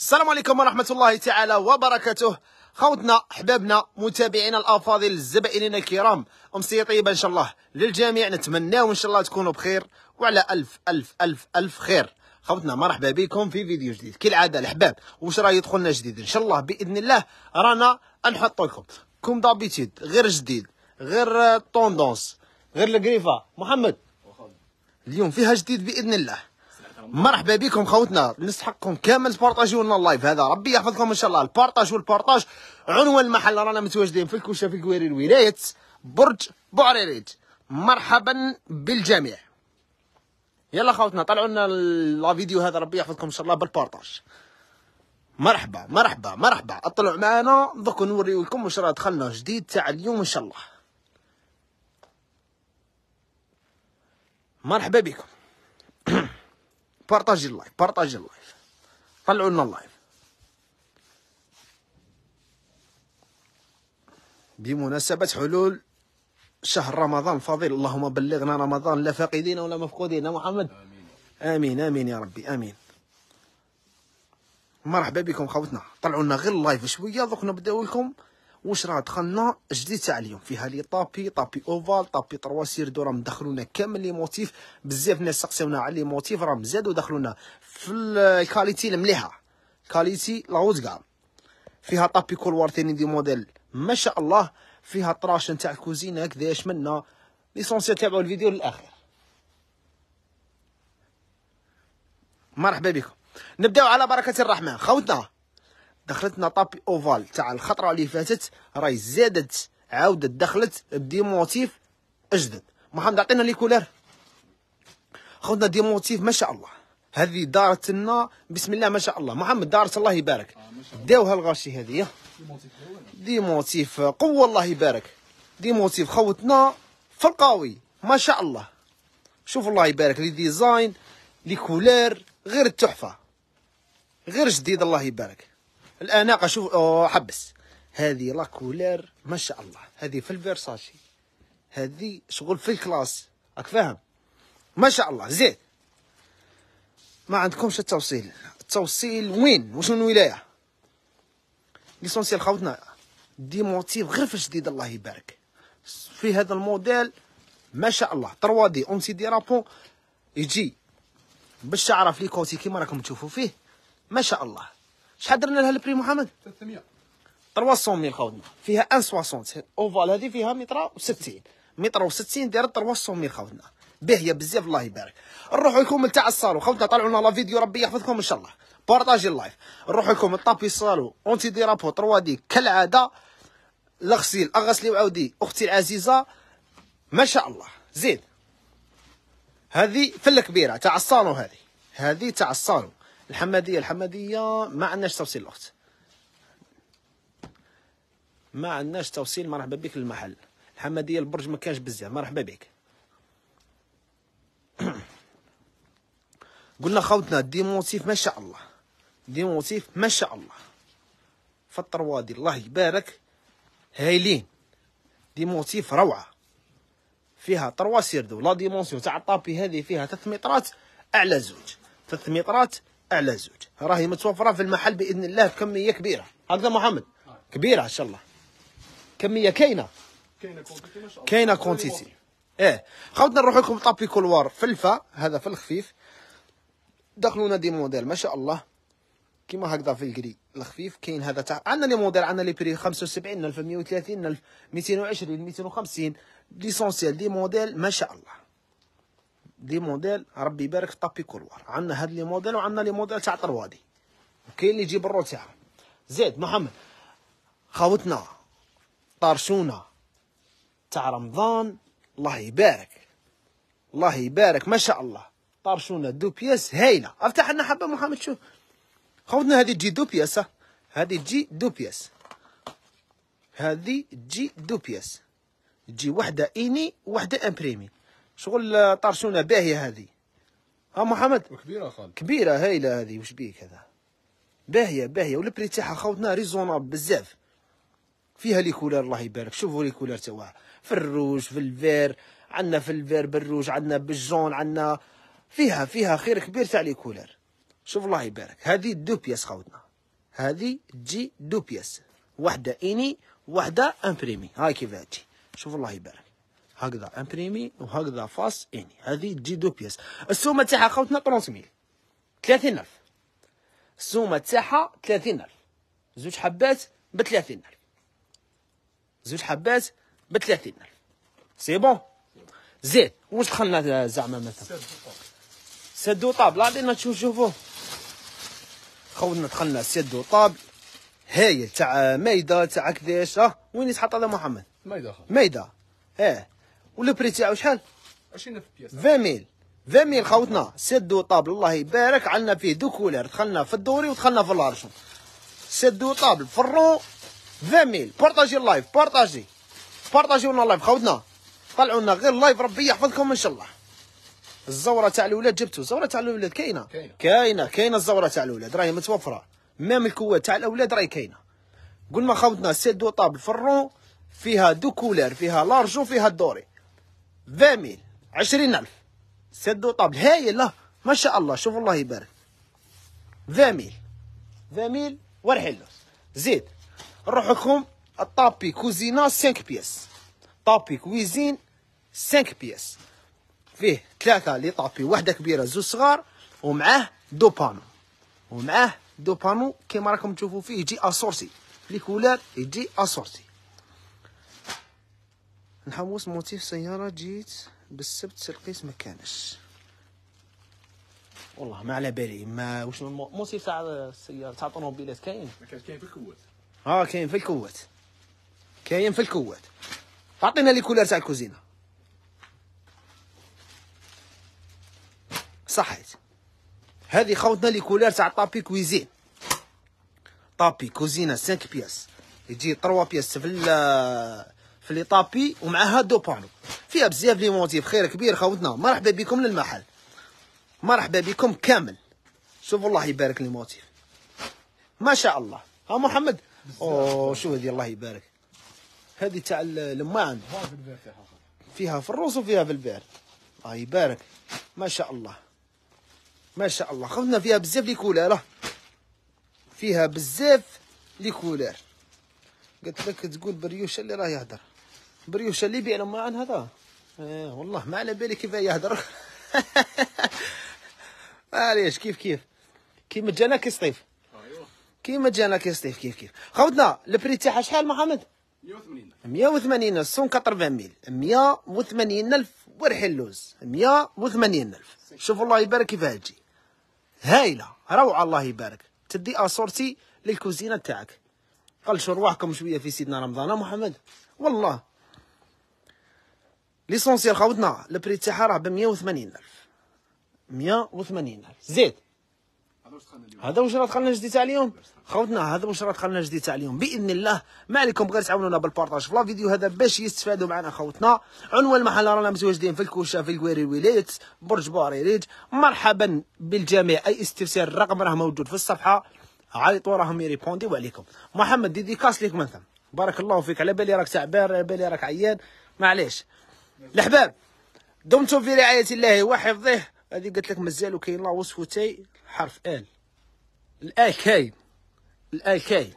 السلام عليكم ورحمة الله تعالى وبركاته خوتنا حبابنا متابعينا الافاضل الزبائنين الكرام امسيه طيبه ان شاء الله للجميع نتمناو ان شاء الله تكونوا بخير وعلى الف الف الف الف خير خوتنا مرحبا بكم في فيديو جديد كالعاده الحباب واش راه يدخلنا جديد ان شاء الله باذن الله رانا نحط لكم كوم دابيتيد غير جديد غير طوندونس غير القريفه محمد اليوم فيها جديد باذن الله مرحبا بكم خوتنا نستحقكم كامل تبارطاجيو لنا اللايف هذا ربي يحفظكم ان شاء الله البارطاج والبارطاج عنوان المحل رانا متواجدين في الكوشه في كويري الولايات برج بوعريريت مرحبا بالجميع يلا خوتنا طلعوا لنا لا فيديو هذا ربي يحفظكم ان شاء الله بالبارطاج مرحبا مرحبا مرحبا اطلعوا معنا دوك نوريو لكم واش راه دخلنا جديد تاع اليوم ان شاء الله مرحبا بكم بارطاجي اللايف بارطاجي اللايف طلعوا لنا اللايف بمناسبة حلول شهر رمضان الفضيل اللهم بلغنا رمضان لا فاقدين ولا مفقودين محمد آمين آمين يا ربي آمين مرحبا بكم خوتنا طلعوا لنا غير اللايف شوية دوك نبداو لكم واش راه دخلنا جديد تاع اليوم فيها لي طابي طابي اوفال طابي تروا سيردو راهم دخلونا كامل لي موتيف بزاف ناس سقسيونا على لي موتيف راهم زادو دخلونا في الكاليتي المليحه كاليتي لاوت كام فيها طابي كولوار ثاني دي موديل ما شاء الله فيها طراش نتاع الكوزينه كذا اش منا ليسونسيال تابعوا الفيديو للاخر مرحبا بكم نبداو على بركه الرحمن خوتنا دخلتنا طابي اوفال تاع الخطره اللي فاتت راهي زادت عاودت دخلت بدي موتيف اجدد محمد عطينا لي كولور خذنا دي موتيف ما شاء الله هذه دارت لنا بسم الله ما شاء الله محمد دارت الله يبارك آه، داوها الغاشي هذه دي موتيف قوه الله يبارك دي موتيف خوتنا في القاوي ما شاء الله شوف الله يبارك لي ديزاين لي كولير غير التحفه غير جديد الله يبارك الاناقه شوف حبس هذه لاكولير ما شاء الله هذه في الفيرساشي هذه شغل في الكلاس راك فاهم ما شاء الله زيد ما عندكمش التوصيل التوصيل وين وشنو الولايه ليسونسيال خاوتنا دي موتيف غير في الجديد الله يبارك في هذا الموديل ما شاء الله 3 دي اون سي دي رابون يجي بالشعره في لي كوتي كيما راكم تشوفوا فيه ما شاء الله شحال درنا لها البري محمد 300 300 خاوتنا فيها 1.60 اوفال هذه فيها متر و60 متر و60 دايره 300000 خاوتنا باهيه بزاف الله يبارك نروحوا لكم لتاع الصالو خاوتنا طلعوا لنا لا فيديو ربي يحفظكم ان شاء الله بارطاجي اللايف نروحوا لكم الطابي الصالو اونتي ديرابو 3 دي كالعاده الغسيل اغسلي وعاودي اختي العزيزه ما شاء الله زيد هذه فله كبيره تاع الصالون هذه هذه تاع الصالون الحمدية الحمدية ما عندناش توصيل الأخت ما عندناش توصيل مرحبا بك للمحل الحمدية البرج ما كانش بزاف مرحبا بك قلنا خوتنا ديموتيف ما شاء الله ديموتيف ما شاء الله في الطروادي الله يبارك هايلين ديموتيف روعة فيها طروا سيردو لا ديمونسيون تاع الطابي هذه فيها 3 مترات أعلى زوج 3 مترات اعلى زوج راهي متوفره في المحل باذن الله بكميه كبيره هكذا محمد كبيره ان شاء الله كميه كاينه كاينه كونتيتي ما شاء الله كاينه كونتيتي ايه خاوتنا نروح لكم طابي كولوار في الفا هذا في الخفيف دخلونا دي موديل ما شاء الله كيما هكذا في الكري الخفيف كاين هذا تاع عندنا لي موديل عندنا لي بري 75 130 1220 250 ليسونسيال دي موديل ما شاء الله دي موديل ربي يبارك في طابي كولوار عندنا هاد لي موديل وعندنا لي موديل تاع طروادي وكاين اللي يجيب الرول تاعهم زيد محمد خاوتنا طارشونا تاع رمضان الله يبارك الله يبارك ما شاء الله طارشونا دو بياس هايله افتح لنا حبه محمد شوف خاوتنا هذه تجي دو بياس هذه تجي دو بياس هذه تجي دو بياس تجي وحده اني وحده امبريمي شغل طرشونه باهيه هذه ها محمد كبيره خالد كبيره هايله هذه واش بيك هذا باهيه باهيه والبري تاعها خوتنا ريزونابل بزاف فيها لي كولار الله يبارك شوفوا لي كولار تاعها في الروج في الفير عندنا في الفير بالروج عندنا بالجون عندنا فيها فيها خير كبير تاع لي كولار شوف الله يبارك هذه دو بياس خوتنا هذه تجي دو بياس واحده اني وحده امبريمي هاي كيف تجي شوف الله يبارك هكذا امبريمي وهكذا فاس اني هذه تجي دو بياس السومه تاعها خوتنا 30000 30000 السومه تاعها 30000 زوج حبات ب 30000 زوج حبات ب 30000 سي بون زيد واش دخلنا زعما مثلا سدو طاب لا دينا عطينا نشوفوه خوتنا دخلنا سدو طاب هايل تاع مايدا تاع كذاش وين يتحط هذا محمد مايدا مايدا ايه ولا بري تاعو شحال 20000 بياس 20000 20000 خاوتنا سدو طابل الله يبارك عندنا فيه دو كولير دخلنا في الدوري ودخلنا في الارشن سدو طابل في 20000 بارطاجي اللايف بارطاجي بارطاجيو لنا اللايف خوتنا طلعوا لنا غير اللايف ربي يحفظكم ان شاء الله الزوره تاع الاولاد جبتو الزوره تاع الاولاد كاينه كاينه كاينه الزوره تاع الاولاد راهي متوفره ميم الكوات تاع الاولاد راهي كاينه قلنا خوتنا سدو دو طابل في الرون فيها دو كولير فيها لارجو فيها الدوري فاميل عشرين 20000 سد طابل هايل ما شاء الله شوف الله يبارك فاميل فاميل 20 زيد نروحكم الطابي كوزينا 5 بيس طابي كويزين 5 بيس فيه ثلاثة لي طابي وحدة كبيرة زوج صغار ومعاه دو بانو ومعاه دو بانو كيما راكم تشوفوا فيه يجي اسورسي لي كولار يجي اسورسي نحوس موتيف سيارة جيت بالسبت لقيت ما كانش والله ما على بالي ما واش موتيف تاع السيارة تاع الطوموبيلات كاين كاين في الكوات اه كاين في الكوات كاين في الكوات عطينا لي كولار تاع الكوزينه صحيت هذه خوتنا لي كولار تاع طابي كويزين طابي كوزينه 5 بياس يجي 3 بياس في في لي طابي ومعها دو بانو فيها بزاف لي موتيف خير كبير خوتنا مرحبا بكم للمحل مرحبا بكم كامل شوفوا الله يبارك لي موتيف ما شاء الله ها محمد او شوف هذه الله يبارك هذه تاع الماعن فيها في الروس وفيها في البير الله يبارك ما شاء الله ما شاء الله خوتنا فيها بزاف لي كولار أه. فيها بزاف لي كولار قلت لك تقول بريوش اللي راه يهضر بريوش اللي انا ما عن هذا ايه والله ما على بالي كيف يهدر معليش كيف كيف كيف مجانا كيسطيف أيوه. كيف مجانا كيسطيف كيف كيف خوتنا البري تاعها شحال محمد 180 180 180 ميل 180 الف ورح اللوز 180 الف شوف الله يبارك كيف تجي هايله روعه الله يبارك تدي اسورتي للكوزينه تاعك قلشوا رواحكم شويه في سيدنا رمضان محمد والله ليسونسيال خاوتنا البري تاعها راه ب 180000 180000 زيد هذا واش راه دخلنا جديد تاع اليوم خوتنا هذا واش راه دخلنا جديد تاع اليوم باذن الله ما عليكم غير تعاونونا بالبارطاج في لا فيديو هذا باش يستفادوا معنا خوتنا عنوان المحل رانا متواجدين في الكوشه في الكويري ويليت برج باريريج مرحبا بالجميع اي استفسار الرقم راه موجود في الصفحه عيطوا راهم يريبوندي وعليكم محمد ديديكاس ليك من ثم بارك الله فيك على بالي راك تعبان على بالي راك عيان معليش الاحباب دمتم في رعاية الله وحفظه هذه قلت لك مازال كاين لا وصفتي حرف ال الال كاين الال كاين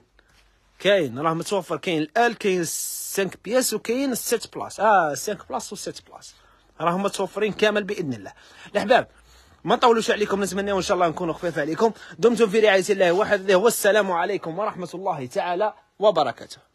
كاين راه متوفر كاين الال كاين 5 بياس وكاين 6 بلاس اه 5 بلاس و 6 بلاس راهم متوفرين كامل باذن الله الاحباب ما نطولوش عليكم نتمنى ان شاء الله نكونوا خفيف عليكم دمتم في رعايه الله وحفظه والسلام عليكم ورحمه الله تعالى وبركاته